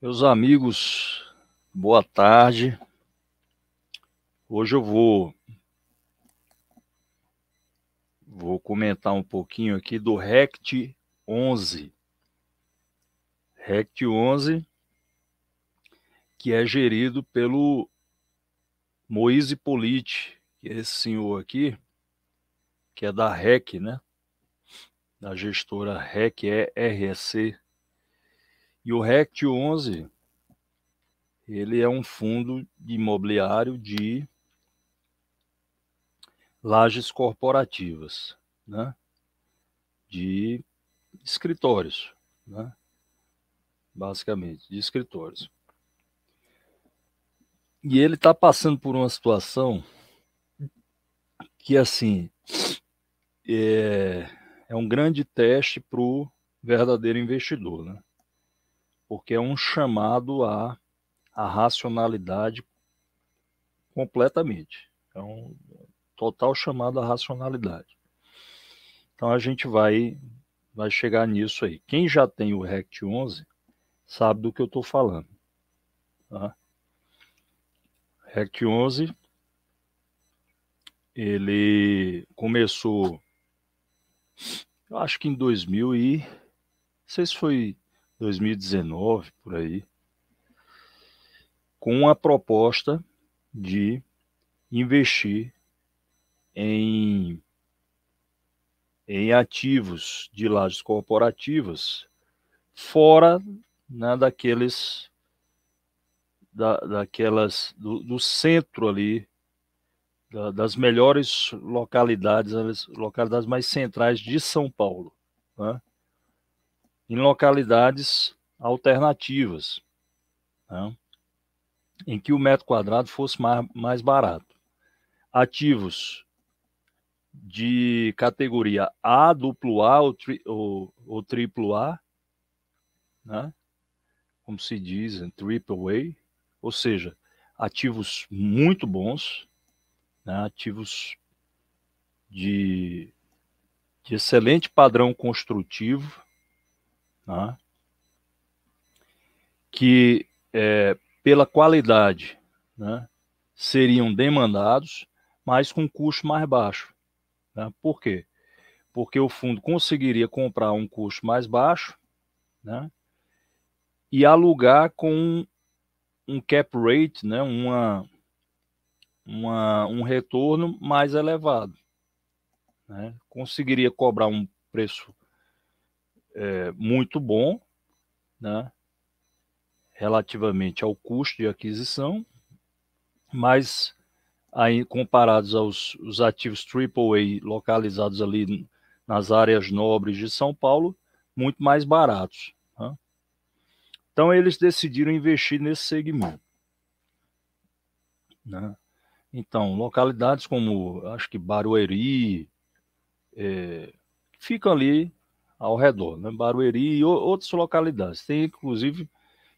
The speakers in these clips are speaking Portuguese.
Meus amigos, boa tarde. Hoje eu vou vou comentar um pouquinho aqui do Rect 11. Rect 11 que é gerido pelo Moise Politi, que é esse senhor aqui, que é da REC, né? Da gestora REC, é RSC e o RECT 11, ele é um fundo de imobiliário de lajes corporativas, né? de escritórios, né? basicamente, de escritórios. E ele está passando por uma situação que, assim, é, é um grande teste para o verdadeiro investidor. Né? porque é um chamado à, à racionalidade completamente. É um total chamado à racionalidade. Então a gente vai vai chegar nisso aí. Quem já tem o RECT 11 sabe do que eu estou falando. Tá? RECT 11 ele começou eu acho que em 2000 e não sei se foi 2019, por aí, com a proposta de investir em, em ativos de lajes corporativas fora né, daqueles da, daquelas do, do centro ali da, das melhores localidades, as localidades mais centrais de São Paulo. Né? em localidades alternativas, né? em que o metro quadrado fosse mais, mais barato. Ativos de categoria A, duplo A ou, tri, ou, ou triplo A, né? como se diz, né, triple A, ou seja, ativos muito bons, né? ativos de, de excelente padrão construtivo, né? que é, pela qualidade né, seriam demandados, mas com custo mais baixo. Né? Por quê? Porque o fundo conseguiria comprar um custo mais baixo né, e alugar com um, um cap rate, né, uma, uma, um retorno mais elevado. Né? Conseguiria cobrar um preço é, muito bom, né? relativamente ao custo de aquisição, mas aí comparados aos os ativos AAA localizados ali nas áreas nobres de São Paulo, muito mais baratos. Né? Então eles decidiram investir nesse segmento. Né? Então, localidades como acho que Barueri, é, ficam ali ao redor, né? Barueri e outras localidades. Tem, inclusive,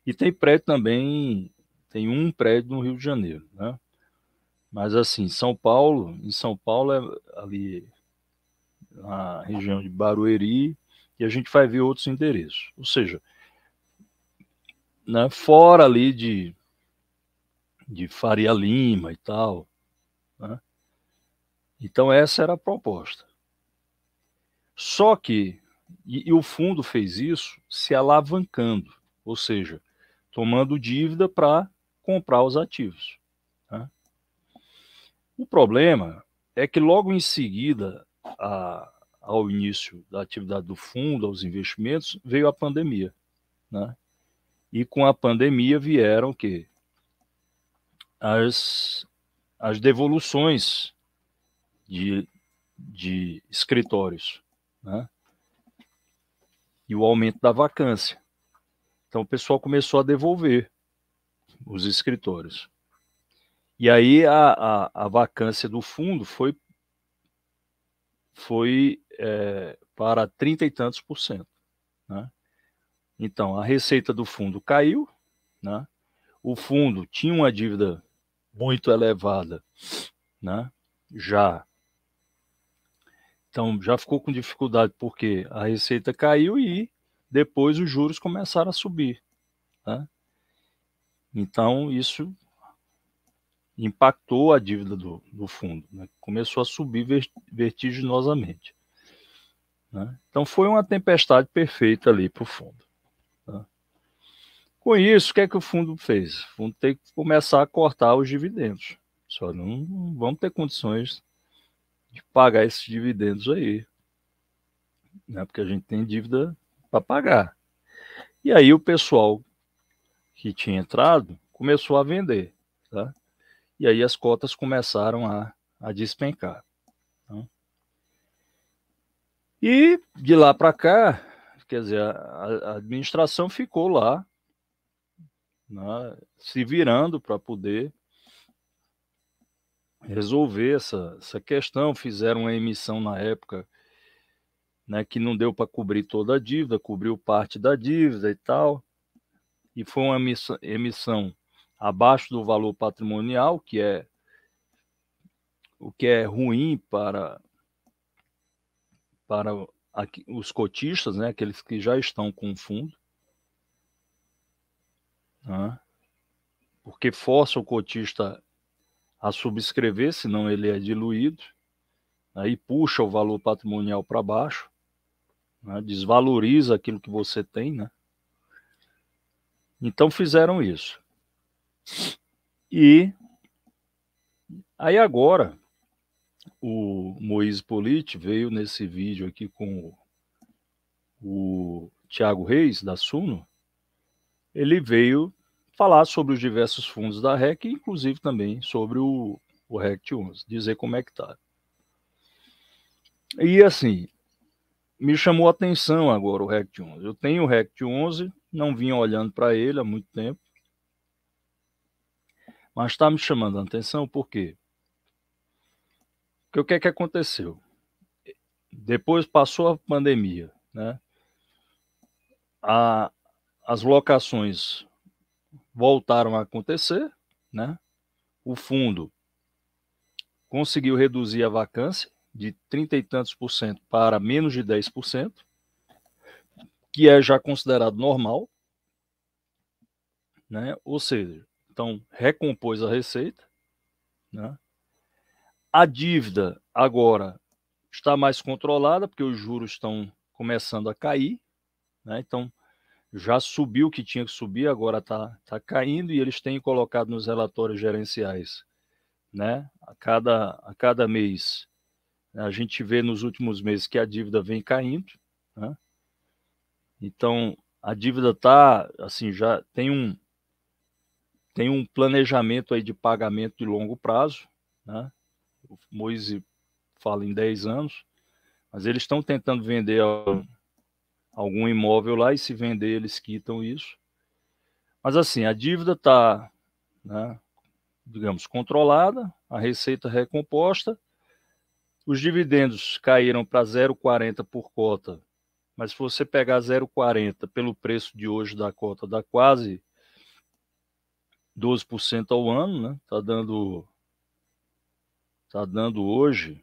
e tem prédio também, tem um prédio no Rio de Janeiro, né? Mas assim, São Paulo, em São Paulo é ali na região de Barueri, e a gente vai ver outros endereços. Ou seja, né, fora ali de, de Faria Lima e tal. Né? Então essa era a proposta. Só que e, e o fundo fez isso se alavancando, ou seja, tomando dívida para comprar os ativos. Tá? O problema é que logo em seguida a, ao início da atividade do fundo, aos investimentos, veio a pandemia. Né? E com a pandemia vieram que as, as devoluções de, de escritórios. Né? e o aumento da vacância. Então o pessoal começou a devolver os escritórios. E aí a, a, a vacância do fundo foi, foi é, para trinta e tantos por cento. Né? Então a receita do fundo caiu, né? o fundo tinha uma dívida muito elevada né? já então já ficou com dificuldade porque a receita caiu e depois os juros começaram a subir. Né? Então isso impactou a dívida do, do fundo, né? começou a subir vertiginosamente. Né? Então foi uma tempestade perfeita ali para o fundo. Né? Com isso, o que é que o fundo fez? O fundo tem que começar a cortar os dividendos. Só não, não vamos ter condições de pagar esses dividendos aí. Né? Porque a gente tem dívida para pagar. E aí o pessoal que tinha entrado começou a vender. Tá? E aí as cotas começaram a, a despencar. Tá? e de lá para cá, quer dizer, a, a, administração ficou lá, né, se virando para poder resolver essa, essa questão. Fizeram uma emissão na época né, que não deu para cobrir toda a dívida, cobriu parte da dívida e tal. E foi uma emissão, emissão abaixo do valor patrimonial, que é o que é ruim para, para aqui, os cotistas, né, aqueles que já estão com o fundo. Né, porque força o cotista a subscrever, senão ele é diluído, aí né, puxa o valor patrimonial para baixo, né? desvaloriza aquilo que você tem, né? Então fizeram isso. E aí agora o Moisés Politi veio nesse vídeo aqui com o, o Tiago Reis da Suno, ele veio falar sobre os diversos fundos da REC, inclusive também sobre o, o REC 11, dizer como é que está. E assim, me chamou a atenção agora o REC 11. Eu tenho o REC 11, não vinha olhando para ele há muito tempo, mas está me chamando a atenção por quê? Porque o que é que aconteceu? Depois passou a pandemia, né? A, as locações voltaram a acontecer, né? O fundo conseguiu reduzir a vacância de 30 e tantos por cento para menos de 10 por cento, que é já considerado normal, né? Ou seja, então recompôs a receita, né? A dívida agora está mais controlada porque os juros estão começando a cair, né? Então já subiu o que tinha que subir, agora está tá caindo e eles têm colocado nos relatórios gerenciais, né? A cada, a cada mês. A gente vê nos últimos meses que a dívida vem caindo, né? Então, a dívida está assim, já tem um tem um planejamento aí de pagamento de longo prazo, né? O Moise fala em 10 anos, mas eles estão tentando vender a algum imóvel lá e se vender eles quitam isso. Mas assim, a dívida está, né, digamos, controlada, a receita recomposta, os dividendos caíram para 0,40 por cota, mas se você pegar 0,40 pelo preço de hoje da cota, dá quase 12% ao ano, né? Tá dando tá dando hoje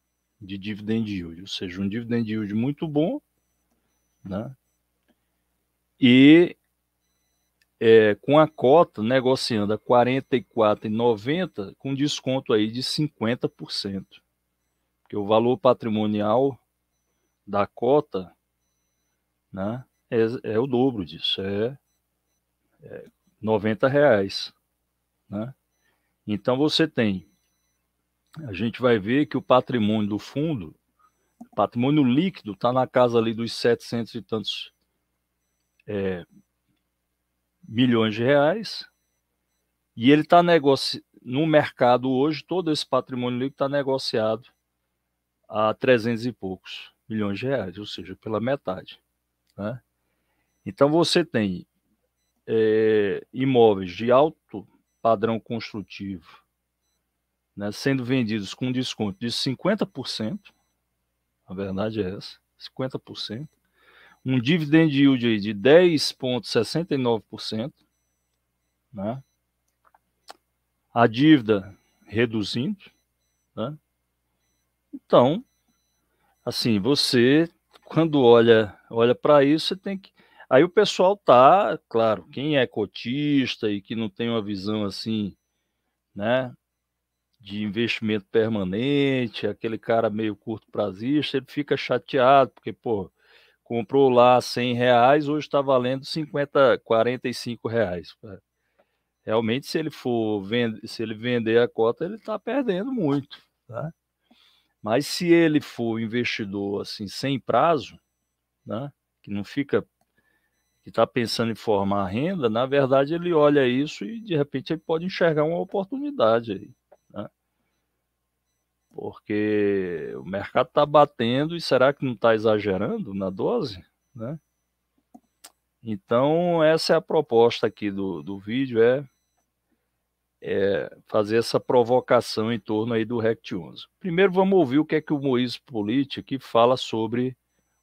de dividend yield, ou seja, um dividend yield muito bom, né? E é, com a cota negociando a R$ 44,90 com desconto aí de 50%. Porque o valor patrimonial da cota né, é, é o dobro disso, é, é 90 reais. Né? Então você tem a gente vai ver que o patrimônio do fundo, patrimônio líquido, está na casa ali dos 700 e tantos é, milhões de reais, e ele está negociando, no mercado hoje, todo esse patrimônio líquido está negociado a 300 e poucos milhões de reais, ou seja, pela metade. Né? Então você tem é, imóveis de alto padrão construtivo né, sendo vendidos com desconto de 50%, a verdade é essa, 50%, um dividend yield de 10,69%, né, a dívida reduzindo, né, então, assim, você quando olha olha para isso, você tem que Aí o pessoal tá, claro, quem é cotista e que não tem uma visão assim, né, de investimento permanente, aquele cara meio curto prazista, ele fica chateado, porque, pô, comprou lá 100 reais, hoje está valendo 50, 45 reais. É, realmente, se ele for vende, se ele vender a cota, ele está perdendo muito. Tá? Mas se ele for investidor assim sem prazo, né, que não fica que está pensando em formar renda, na verdade ele olha isso e de repente ele pode enxergar uma oportunidade aí porque o mercado está batendo e será que não está exagerando na dose? Né? Então, essa é a proposta aqui do, do vídeo, é, é fazer essa provocação em torno aí do RECT 11. Primeiro, vamos ouvir o que é que o Moisés Politi aqui fala sobre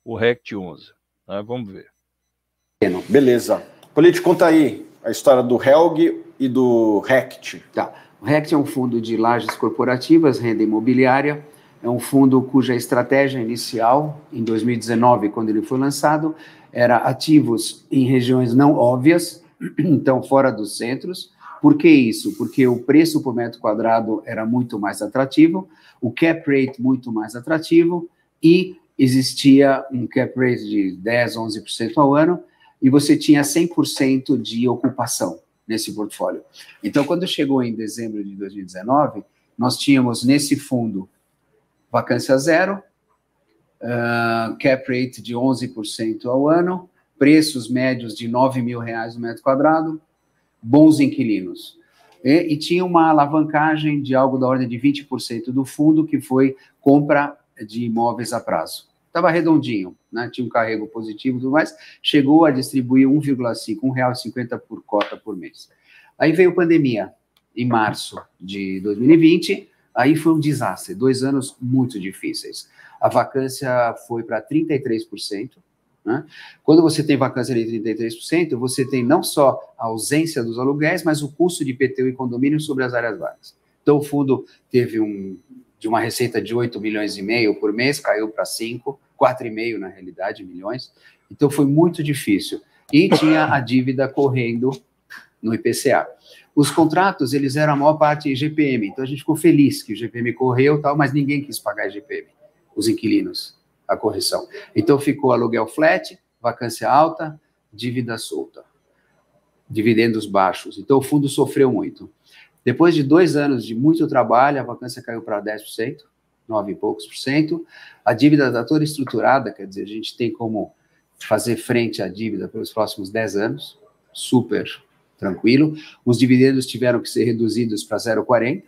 o RECT 11. Tá? Vamos ver. Beleza. Politi, conta aí a história do HELG e do RECT. Tá. O RECT é um fundo de lajes corporativas, renda imobiliária, é um fundo cuja estratégia inicial, em 2019, quando ele foi lançado, era ativos em regiões não óbvias, então fora dos centros. Por que isso? Porque o preço por metro quadrado era muito mais atrativo, o cap rate muito mais atrativo e existia um cap rate de 10, 11% ao ano e você tinha 100% de ocupação nesse portfólio. Então, quando chegou em dezembro de 2019, nós tínhamos nesse fundo vacância zero, uh, cap rate de 11% ao ano, preços médios de 9 mil reais no metro quadrado, bons inquilinos. E, e, tinha uma alavancagem de algo da ordem de 20% do fundo, que foi compra de imóveis a prazo estava redondinho, né? tinha um carrego positivo e tudo mais, chegou a distribuir 1,5, 1,50 por cota por mês. Aí veio a pandemia, em março de 2020, aí foi um desastre, dois anos muito difíceis. A vacância foi para 33%, né? Quando você tem vacância de 33%, você tem não só a ausência dos aluguéis, mas o custo de PTU e condomínio sobre as áreas vagas. Então, o fundo teve um de uma receita de 8 milhões e meio por mês, caiu para 5, 4,5 na realidade, milhões. Então foi muito difícil. E tinha a dívida correndo no IPCA. Os contratos, eles eram a maior parte em GPM então a gente ficou feliz que o GPM correu tal, mas ninguém quis pagar GPM os inquilinos, a correção. Então ficou aluguel flat, vacância alta, dívida solta, dividendos baixos. Então o fundo sofreu muito. Depois de dois anos de muito trabalho, a vacância caiu para 10%, 9 e poucos por cento. A dívida está toda estruturada, quer dizer, a gente tem como fazer frente à dívida pelos próximos 10 anos, super tranquilo. Os dividendos tiveram que ser reduzidos para 0,40,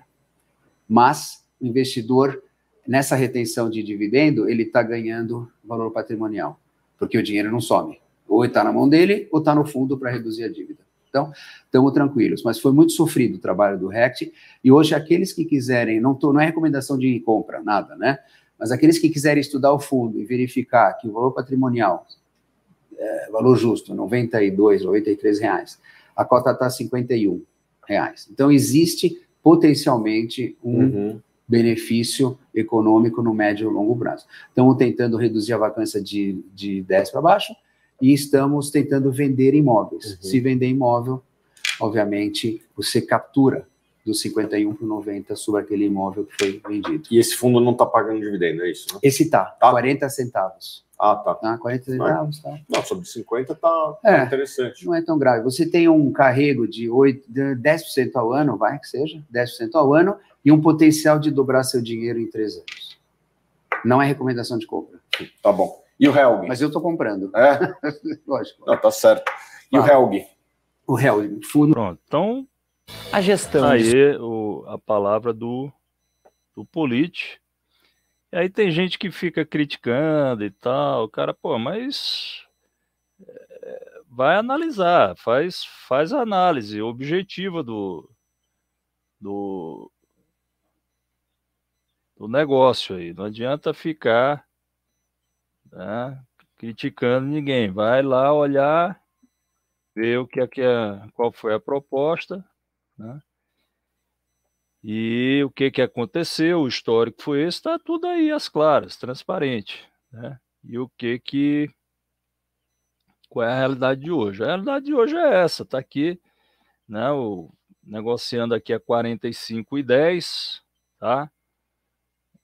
mas o investidor, nessa retenção de dividendo, ele está ganhando valor patrimonial, porque o dinheiro não some. Ou está na mão dele, ou está no fundo para reduzir a dívida. Então, estamos tranquilos. Mas foi muito sofrido o trabalho do RECT. E hoje, aqueles que quiserem, não, tô, não é recomendação de compra, nada, né? Mas aqueles que quiserem estudar o fundo e verificar que o valor patrimonial, é, valor justo, 92, 93 reais, a cota está 51 reais. Então, existe potencialmente um uhum. benefício econômico no médio e longo prazo. Estamos tentando reduzir a vacância de, de 10 para baixo, e estamos tentando vender imóveis. Uhum. Se vender imóvel, obviamente, você captura dos 51 para 90 sobre aquele imóvel que foi vendido. E esse fundo não está pagando dividendo, é isso? Né? Esse está, tá. 40 tá? centavos. Ah, tá. tá 40 centavos, não tá. Não, sobre 50 tá, é, interessante. Não é tão grave. Você tem um carrego de 8, 10% ao ano, vai que seja, 10% ao ano, e um potencial de dobrar seu dinheiro em três anos. Não é recomendação de compra. Tá bom. E o Helg? Mas eu estou comprando. É? Lógico. Não, tá certo. E ah, o Helg? O Helg. Fundo. Pronto, então... A gestão. Aí o, a palavra do, do Polite. E aí tem gente que fica criticando e tal. O cara, pô, mas... É, vai analisar, faz, faz análise objetiva do, do, do negócio aí. Não adianta ficar tá? criticando ninguém. Vai lá olhar, ver o que é, que é qual foi a proposta, né? E o que, que aconteceu, o histórico foi esse, está tudo aí às claras, transparente. Né? E o que que. Qual é a realidade de hoje? A realidade de hoje é essa, está aqui, né? O, negociando aqui a 45 e 10, tá?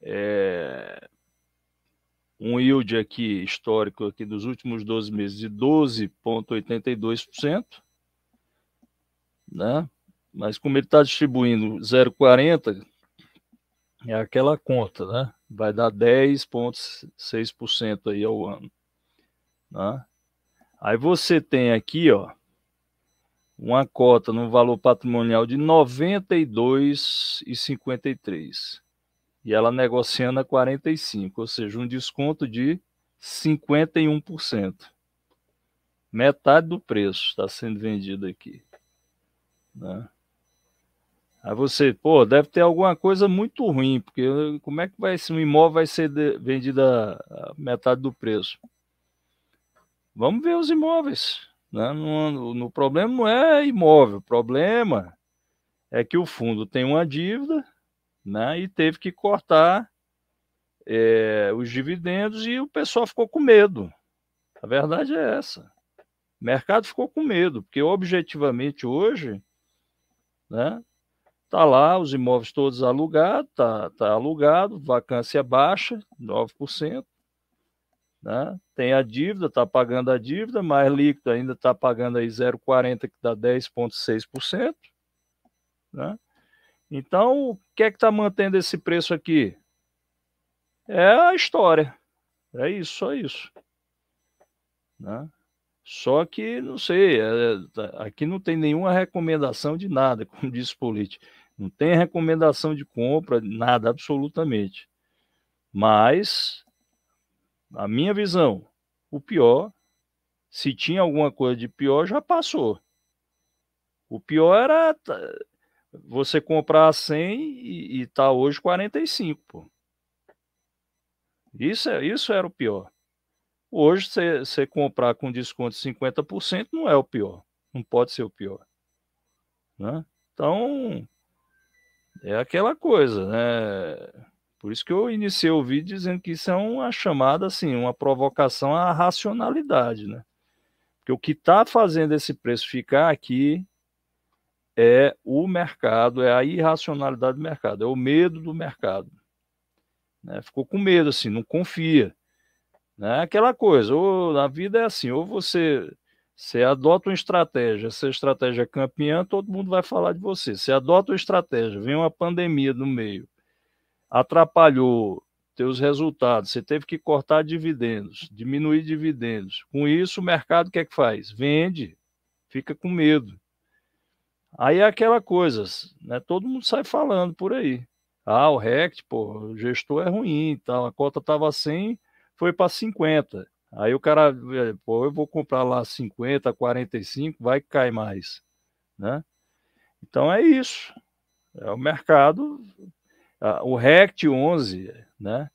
É, um yield aqui histórico aqui dos últimos 12 meses de 12,82%, né? Mas como ele está distribuindo 0,40, é aquela conta, né? Vai dar 10,6% aí ao ano, né? Aí você tem aqui, ó, uma cota no valor patrimonial de 92,53 e ela negociando a 45, ou seja, um desconto de 51%. Metade do preço está sendo vendido aqui. Né? Aí você, pô, deve ter alguma coisa muito ruim, porque como é que vai ser um imóvel vai ser de, vendido a, metade do preço? Vamos ver os imóveis. Né? No, no problema não é imóvel, o problema é que o fundo tem uma dívida né? E teve que cortar é, os dividendos e o pessoal ficou com medo. A verdade é essa. O mercado ficou com medo, porque objetivamente hoje, né? Tá lá os imóveis todos alugados, tá, tá alugado, vacância baixa, 9%. Né? Tem a dívida, está pagando a dívida, mais líquido ainda está pagando aí 0,40, que dá 10,6%. Né? Então, o que é que está mantendo esse preço aqui? É a história. É isso, só isso. Né? Só que, não sei, é, tá, aqui não tem nenhuma recomendação de nada, como disse o político Não tem recomendação de compra, nada, absolutamente. Mas, a minha visão, o pior, se tinha alguma coisa de pior, já passou. O pior era tá, você comprar 100 e, e tá hoje 45, pô. Isso, é, isso era o pior. Hoje, você comprar com desconto de 50% não é o pior. Não pode ser o pior. Né? Então, é aquela coisa, né? Por isso que eu iniciei o vídeo dizendo que isso é uma chamada, assim, uma provocação à racionalidade, né? Porque o que está fazendo esse preço ficar aqui é o mercado, é a irracionalidade do mercado, é o medo do mercado. Né? Ficou com medo, assim, não confia. Né? Aquela coisa, ou, na vida é assim, ou você, você adota uma estratégia, se a estratégia é campeã, todo mundo vai falar de você. Você adota uma estratégia, vem uma pandemia no meio, atrapalhou teus resultados, você teve que cortar dividendos, diminuir dividendos. Com isso, o mercado o que é que faz? Vende, fica com medo. Aí é aquela coisa, né? Todo mundo sai falando por aí. Ah, o RECT, pô, o gestor é ruim tal. A cota tava 100, foi para 50. Aí o cara, eh, pô, eu vou comprar lá 50, 45, vai que cai mais, né? Então é isso. É o mercado, o RECT 11, né?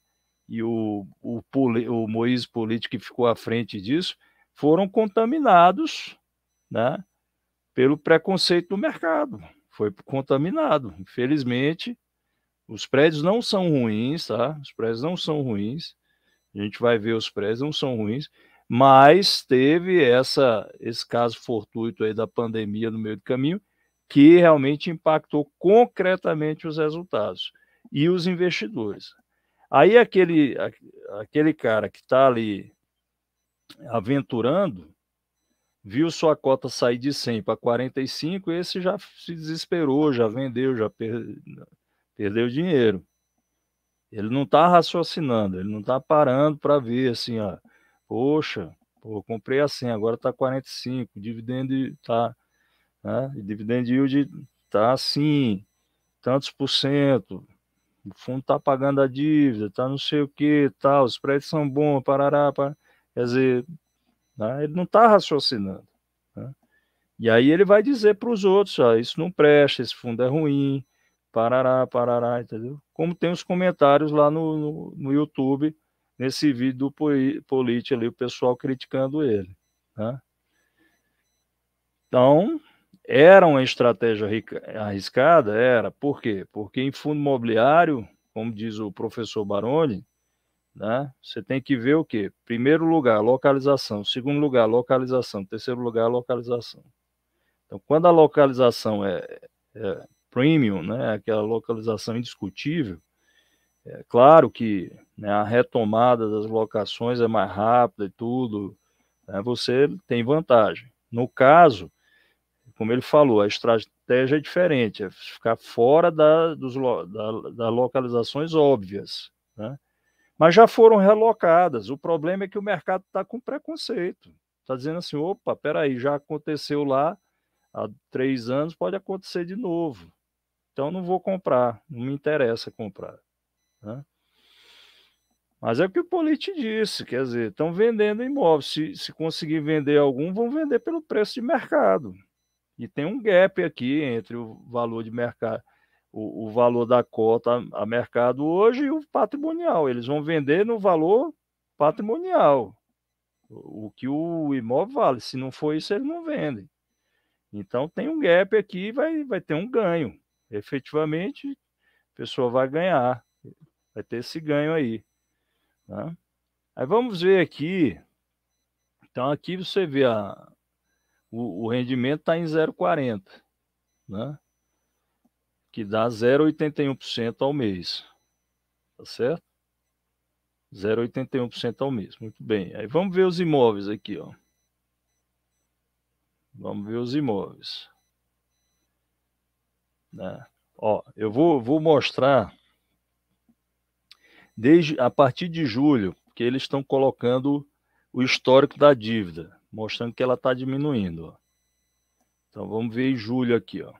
E o, o, o Moisés Político que ficou à frente disso, foram contaminados, né? pelo preconceito do mercado. Foi contaminado. Infelizmente, os prédios não são ruins, tá? Os prédios não são ruins. A gente vai ver os prédios, não são ruins. Mas teve essa, esse caso fortuito aí da pandemia no meio do caminho, que realmente impactou concretamente os resultados e os investidores. Aí aquele, aquele cara que está ali aventurando, viu sua cota sair de 100 para 45, esse já se desesperou, já vendeu, já per... perdeu dinheiro. Ele não está raciocinando, ele não está parando para ver assim, ó, poxa, pô, comprei a 100, agora está 45, dividendo está, né, dividend yield está assim, tantos por cento, o fundo está pagando a dívida, está não sei o que, tal, tá, os prédios são bons, parará, parará. Quer dizer, né? Ele não está raciocinando. Né? E aí ele vai dizer para os outros: ó, isso não presta, esse fundo é ruim, parará, parará, entendeu? Como tem os comentários lá no, no, no YouTube, nesse vídeo do Polite ali, o pessoal criticando ele. Né? Então, era uma estratégia arriscada? Era. Por quê? Porque em fundo imobiliário, como diz o professor Baroni, né? Você tem que ver o que? Primeiro lugar, localização. Segundo lugar, localização. Terceiro lugar, localização. Então, quando a localização é, é premium, né? Aquela localização indiscutível. É claro que né, a retomada das locações é mais rápida e tudo. Né? Você tem vantagem. No caso, como ele falou, a estratégia é diferente, é ficar fora da, da, das localizações óbvias, né? mas já foram relocadas. O problema é que o mercado está com preconceito. Está dizendo assim: opa, aí, já aconteceu lá há três anos, pode acontecer de novo. Então não vou comprar, não me interessa comprar. Né? Mas é o que o Politi disse, quer dizer, estão vendendo imóveis. Se, se conseguir vender algum, vão vender pelo preço de mercado. E tem um gap aqui entre o valor de mercado o, o, valor da cota a mercado hoje e o patrimonial. Eles vão vender no valor patrimonial, o, o que o imóvel vale. Se não for isso, eles não vendem. Então tem um gap aqui, vai, vai ter um ganho. Efetivamente, a pessoa vai ganhar, vai ter esse ganho aí. Né? Aí vamos ver aqui. Então aqui você vê a, o, o rendimento está em 0,40. Né? que dá 0,81% ao mês. Tá certo? 0,81% ao mês. Muito bem. Aí vamos ver os imóveis aqui, ó. Vamos ver os imóveis. Né? Ó, eu vou, vou mostrar desde a partir de julho, que eles estão colocando o histórico da dívida, mostrando que ela está diminuindo. Ó. Então vamos ver em julho aqui, ó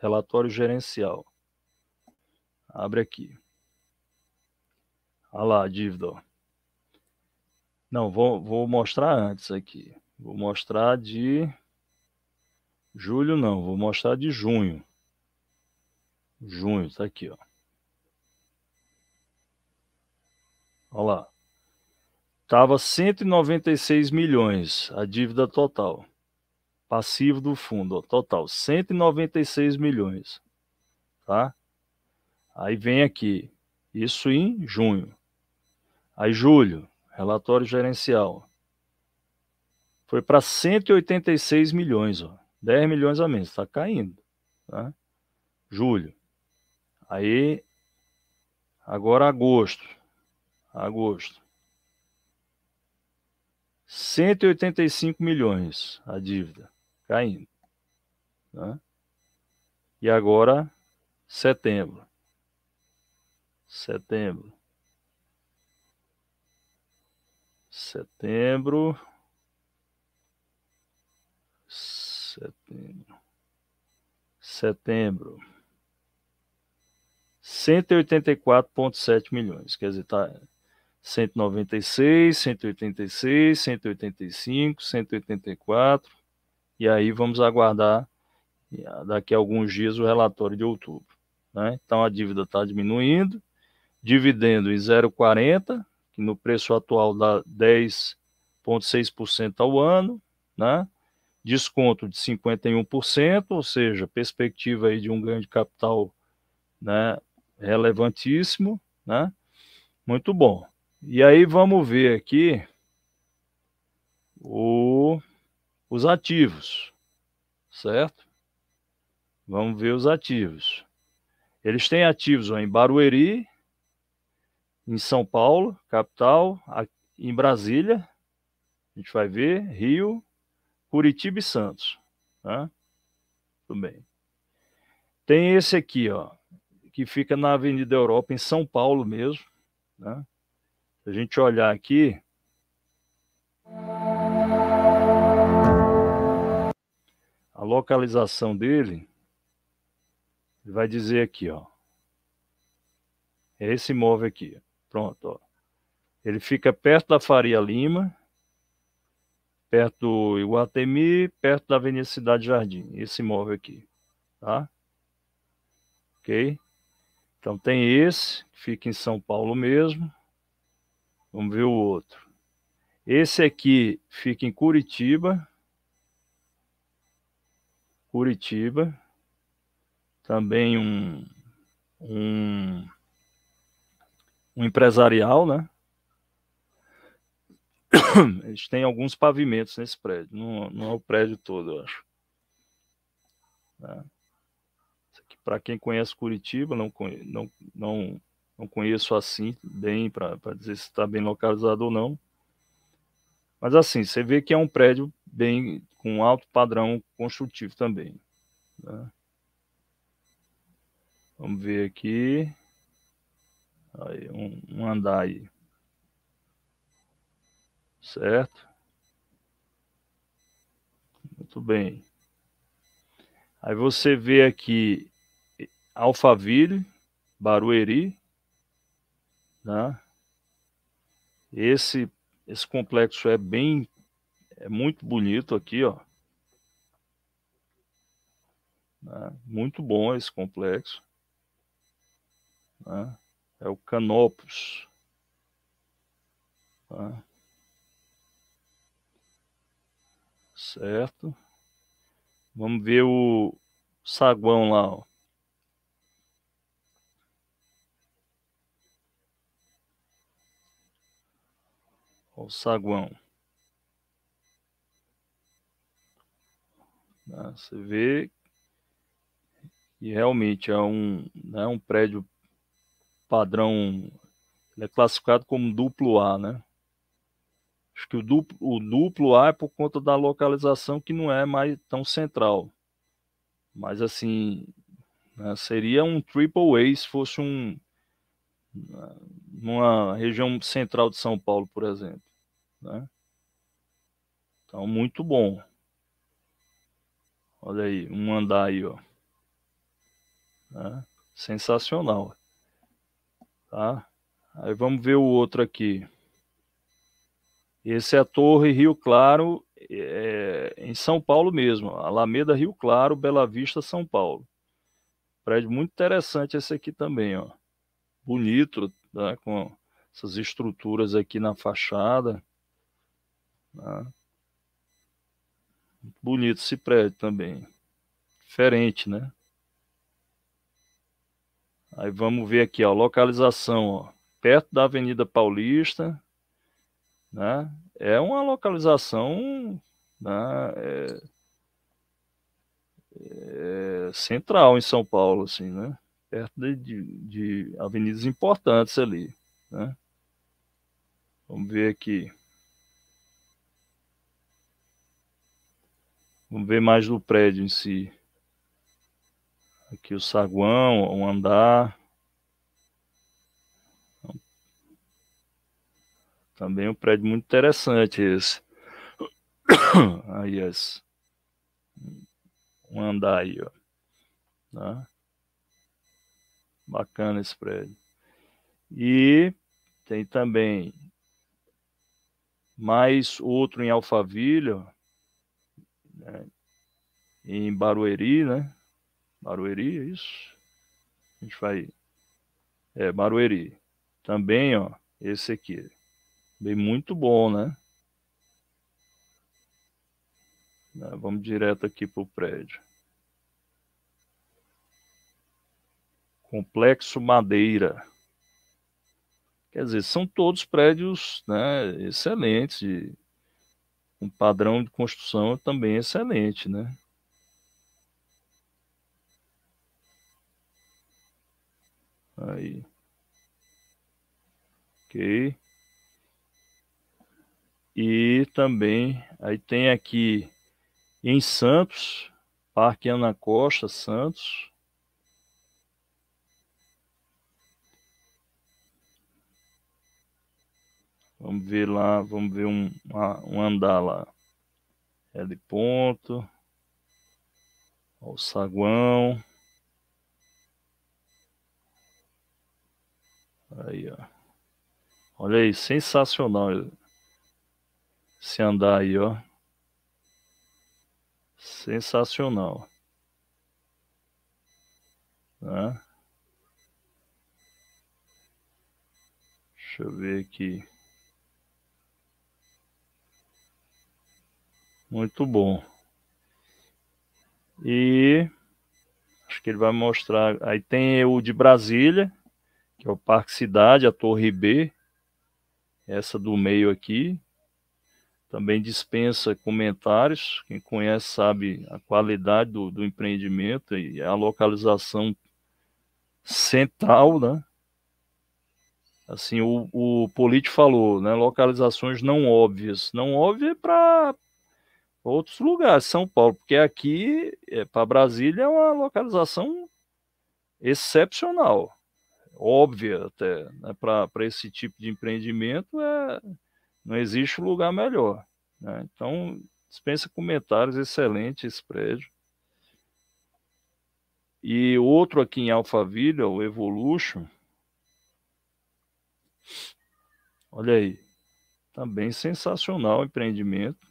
relatório gerencial. Abre aqui. Olha lá, a dívida. Ó. Não, vou, vou mostrar antes aqui. Vou mostrar de julho, não. Vou mostrar de junho. Junho, tá aqui, ó. Olha lá. Estava 196 milhões a dívida total. Passivo do fundo, total, 196 milhões. Tá? Aí vem aqui, isso em junho. Aí julho, relatório gerencial. Foi para 186 milhões, ó. 10 milhões a menos, está caindo. Tá? Julho. Aí, agora agosto. Agosto. 185 milhões a dívida caindo. Tá? E agora, setembro. Setembro. Setembro. Setembro. Setembro. 184,7 milhões. Quer dizer, tá 196, 186, 185, 184, e aí vamos aguardar ah, daqui a alguns dias o relatório de outubro. Né? Então a dívida está diminuindo, dividendo em 0,40, que no preço atual dá 10,6% ao ano, né? desconto de 51%, ou seja, perspectiva aí de um ganho de capital né, relevantíssimo, né? Muito bom. E aí vamos ver aqui o os ativos, certo? Vamos ver os ativos. Eles têm ativos ó, em Barueri, em São Paulo, capital, em Brasília, a gente vai ver, Rio, Curitiba e Santos. Tá? Tudo bem. Tem esse aqui, ó, que fica na Avenida Europa, em São Paulo mesmo. Né? Se a gente olhar aqui, a localização dele, ele vai dizer aqui, ó. É esse imóvel aqui. Pronto, ó. Ele fica perto da Faria Lima, perto do Iguatemi, perto da Avenida Cidade Jardim, esse imóvel aqui, tá? OK? Então tem esse, que fica em São Paulo mesmo. Vamos ver o outro. Esse aqui fica em Curitiba, Curitiba. Também um, um, um empresarial, né? Eles têm alguns pavimentos nesse prédio, não, não é o prédio todo, eu acho. Né? Para quem conhece Curitiba, não, não, não, não conheço assim bem para dizer se está bem localizado ou não. Mas assim, você vê que é um prédio bem com alto padrão construtivo também. Tá? Vamos ver aqui. Aí, um, um andar aí. Certo? Muito bem. Aí você vê aqui Alphaville, Barueri, né? Esse, esse complexo é bem é muito bonito aqui, ó. Né? Muito bom esse complexo. Né? É o Canopus. Tá? Certo. Vamos ver o saguão lá, ó. o saguão. Né? Você vê e realmente é um, né, um prédio padrão, ele é classificado como duplo A, né? Acho que o duplo, o duplo A é por conta da localização que não é mais tão central. Mas assim, né, seria um triple A se fosse um né, numa região central de São Paulo, por exemplo, né? Então muito bom, Olha aí, um andar aí, ó. Né? Sensacional. Tá? Aí vamos ver o outro aqui. Esse é a Torre Rio Claro, é, em São Paulo mesmo. Alameda Rio Claro, Bela Vista, São Paulo. Prédio muito interessante esse aqui também, ó. Bonito, tá? com essas estruturas aqui na fachada. Tá? Bonito esse prédio também. Diferente, né? Aí vamos ver aqui, ó, localização, ó, perto da Avenida Paulista, né? É uma localização né, é, é, é central em São Paulo, assim, né? Perto de, de, de avenidas importantes ali, né? Vamos ver aqui. Vamos ver mais do prédio em si. Aqui o saguão, um andar. Também um prédio muito interessante esse. Aí, esse Um andar aí, ó. Tá? Bacana esse prédio. E tem também mais outro em Alphaville, ó né? em Barueri, né? Barueri, é isso? A gente vai. É, Barueri. Também, ó, esse aqui. Bem muito bom, né? É, vamos direto aqui para o prédio. Complexo Madeira. Quer dizer, são todos prédios né, excelentes de, um padrão de construção também excelente, né? Aí. Ok. E também, aí tem aqui em Santos, Parque Ana Costa, Santos, Vamos ver lá, vamos ver um, um andar lá. L é ponto. o saguão. Aí, ó. Olha aí, sensacional esse andar aí, ó. Sensacional. Tá? Deixa eu ver aqui. Muito bom. E acho que ele vai mostrar. Aí tem o de Brasília, que é o Parque Cidade, a Torre B, essa do meio aqui. Também dispensa comentários. Quem conhece sabe a qualidade do, do empreendimento e a localização central, né? Assim, o, o Polite falou, né? Localizações não óbvias. Não óbvia é para outros lugares, São Paulo, porque aqui é, eh, para Brasília é uma localização excepcional, óbvia até, né? para esse tipo de empreendimento é, não existe lugar melhor. Né? Então, dispensa comentários, excelente esse prédio. E outro aqui em Alphaville, é o Evolution. Olha aí, também tá sensacional o empreendimento.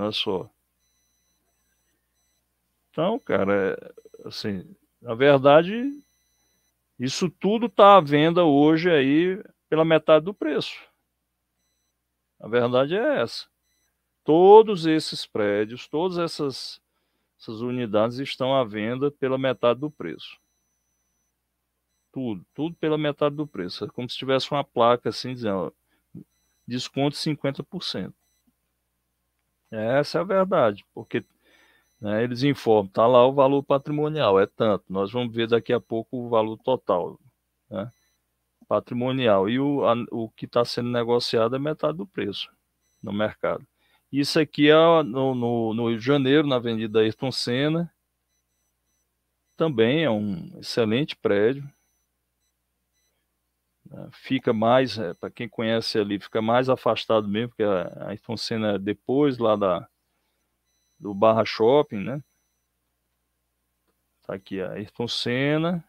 Olha só. Então, cara, é, assim, na verdade, isso tudo está à venda hoje aí pela metade do preço. A verdade é essa. Todos esses prédios, todas essas, essas unidades estão à venda pela metade do preço. Tudo, tudo pela metade do preço. É como se tivesse uma placa assim dizendo, ó, desconto 50%. Essa é a verdade, porque né, eles informam, está lá o valor patrimonial, é tanto. Nós vamos ver daqui a pouco o valor total né, patrimonial. E o, a, o que está sendo negociado é metade do preço no mercado. Isso aqui é no, no, no Rio de Janeiro, na Avenida Ayrton Senna. Também é um excelente prédio. Né, fica mais, eh, para quem conhece ali, fica mais afastado mesmo, porque a Ayrton Senna é depois lá da, do Barra Shopping, né? Tá aqui a Ayrton Senna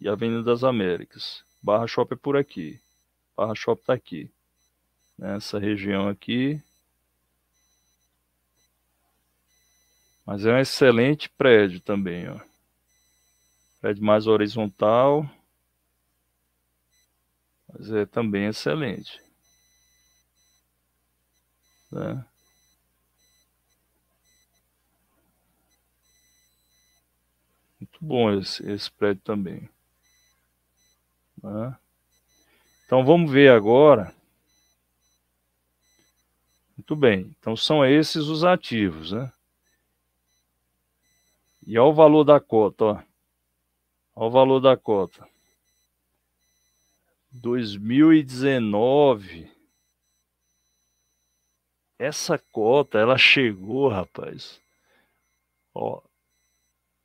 e a Avenida das Américas. Barra Shopping é por aqui. Barra Shopping tá aqui. Nessa região aqui. Mas é um excelente prédio também, ó. Prédio mais horizontal. Mas é também excelente. Né? Muito bom esse, esse prédio também. Né? Então vamos ver agora. Muito bem. Então são esses os ativos, né? E olha o valor da cota, ó. Olha o valor da cota. 2019. Essa cota, ela chegou, rapaz. Ó,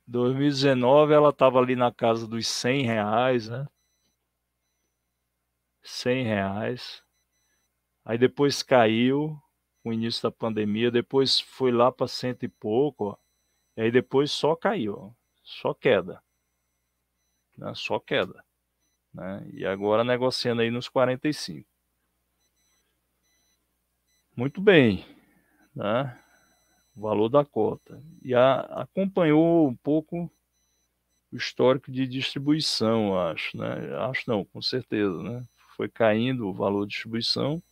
2019 ela estava ali na casa dos 100 reais, né? 100 reais. Aí depois caiu o início da pandemia, depois foi lá para cento e pouco, ó. E aí depois só caiu, ó. só queda. Né? Só queda. Né? E agora negociando aí nos 45. Muito bem. Né? O valor da cota. E a, acompanhou um pouco o histórico de distribuição, acho. Né? Acho não, com certeza. Né? Foi caindo o valor de distribuição,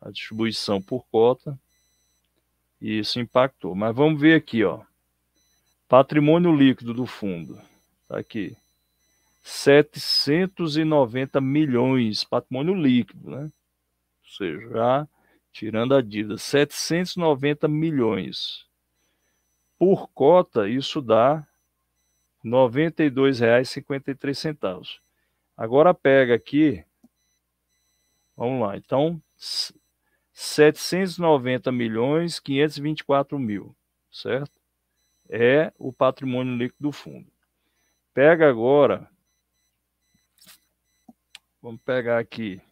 a distribuição por cota, e isso impactou. Mas vamos ver aqui, ó. Patrimônio líquido do fundo. Está aqui. 790 milhões, patrimônio líquido, né? Ou seja, já tirando a dívida, 790 milhões. Por cota, isso dá R$ 92,53. Agora pega aqui, vamos lá, então, 790 milhões 524 mil, certo? É o patrimônio líquido do fundo. Pega agora Vamos pegar aqui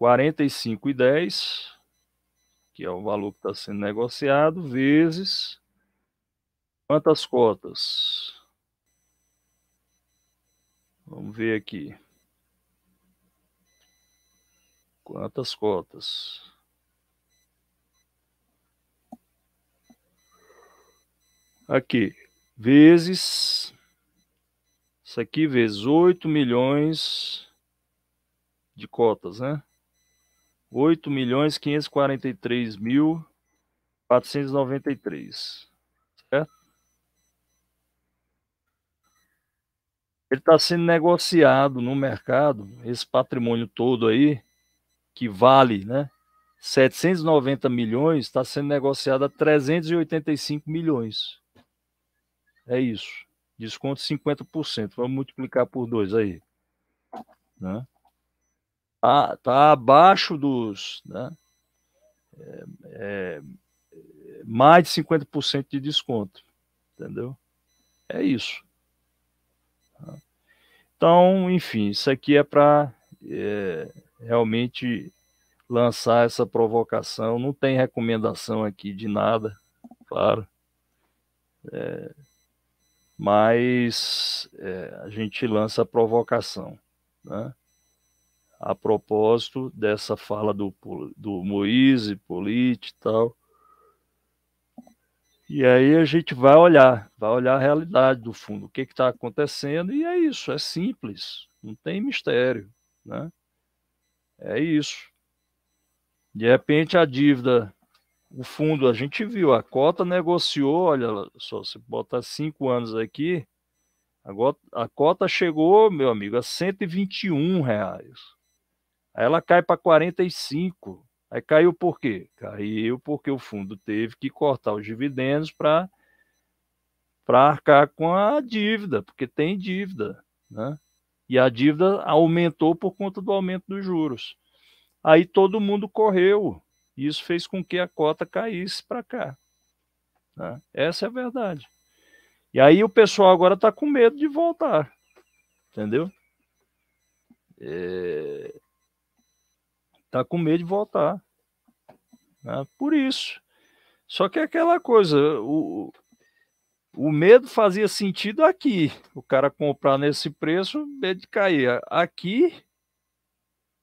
45,10, que é o valor que está sendo negociado, vezes quantas cotas? Vamos ver aqui. Quantas cotas? Aqui, vezes isso aqui vezes 8 milhões de cotas, né? 8 milhões 543 mil 493, certo? Ele está sendo negociado no mercado, esse patrimônio todo aí, que vale, né? 790 milhões, está sendo negociado a 385 milhões. É isso. Desconto 50%. Vamos multiplicar por 2 aí. Né? Tá, tá abaixo dos. Né? É, é, mais de 50% de desconto. Entendeu? É isso. Tá? Então, enfim, isso aqui é para é, realmente lançar essa provocação. Não tem recomendação aqui de nada, claro. É, mas é, a gente lança a provocação. Né? A propósito dessa fala do, do Moise, Polite e tal. E aí a gente vai olhar, vai olhar a realidade do fundo, o que está acontecendo, e é isso, é simples, não tem mistério. Né? É isso. De repente a dívida o fundo, a gente viu, a cota negociou, olha só, se botar cinco anos aqui, agora a cota chegou, meu amigo, a 121 reais. Aí ela cai para 45. Aí caiu por quê? Caiu porque o fundo teve que cortar os dividendos para para arcar com a dívida, porque tem dívida, né? E a dívida aumentou por conta do aumento dos juros. Aí todo mundo correu, e isso fez com que a cota caísse para cá. Tá? Essa é a verdade. E aí o pessoal agora está com medo de voltar. Entendeu? Está é... Tá com medo de voltar. Né? Por isso. Só que é aquela coisa, o, o medo fazia sentido aqui. O cara comprar nesse preço, medo de cair. Aqui,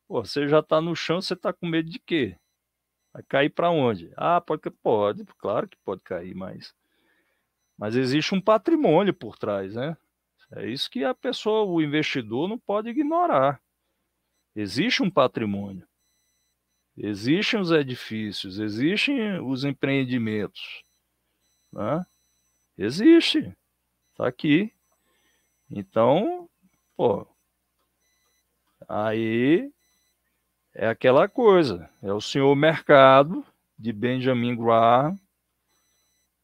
pô, você já está no chão, você está com medo de quê? Vai cair para onde? Ah, pode, pode, claro que pode cair, mas mas existe um patrimônio por trás, né? É isso que a pessoa, o investidor, não pode ignorar. Existe um patrimônio, existem os edifícios, existem os empreendimentos, né? Existe, tá aqui. Então, pô, aí é aquela coisa, é o senhor mercado de Benjamin Graham,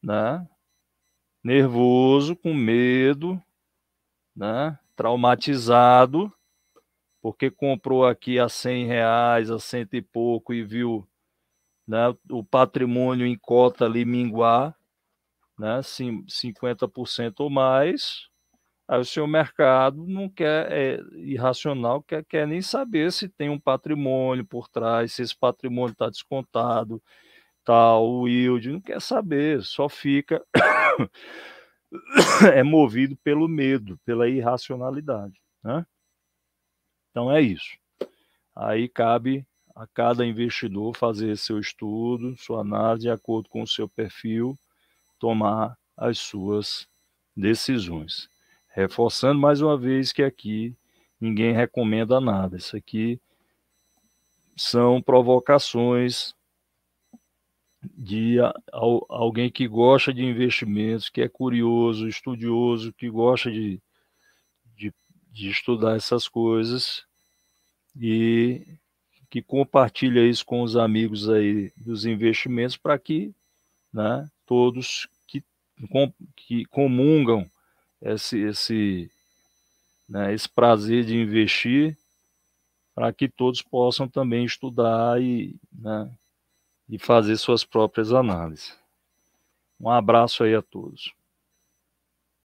né? nervoso, com medo, né? traumatizado, porque comprou aqui a 100 reais, a cento e pouco, e viu né? o patrimônio em cota ali minguar, né? 50% ou mais, Aí o seu mercado não quer, é irracional, quer, quer nem saber se tem um patrimônio por trás, se esse patrimônio está descontado, tal, o yield, não quer saber, só fica. é movido pelo medo, pela irracionalidade. Né? Então é isso. Aí cabe a cada investidor fazer seu estudo, sua análise, de acordo com o seu perfil, tomar as suas decisões. Reforçando mais uma vez que aqui ninguém recomenda nada. Isso aqui são provocações de alguém que gosta de investimentos, que é curioso, estudioso, que gosta de, de, de estudar essas coisas e que compartilha isso com os amigos aí dos investimentos para que né, todos que, que comungam esse, esse, né, esse prazer de investir para que todos possam também estudar e, né, e fazer suas próprias análises. Um abraço aí a todos.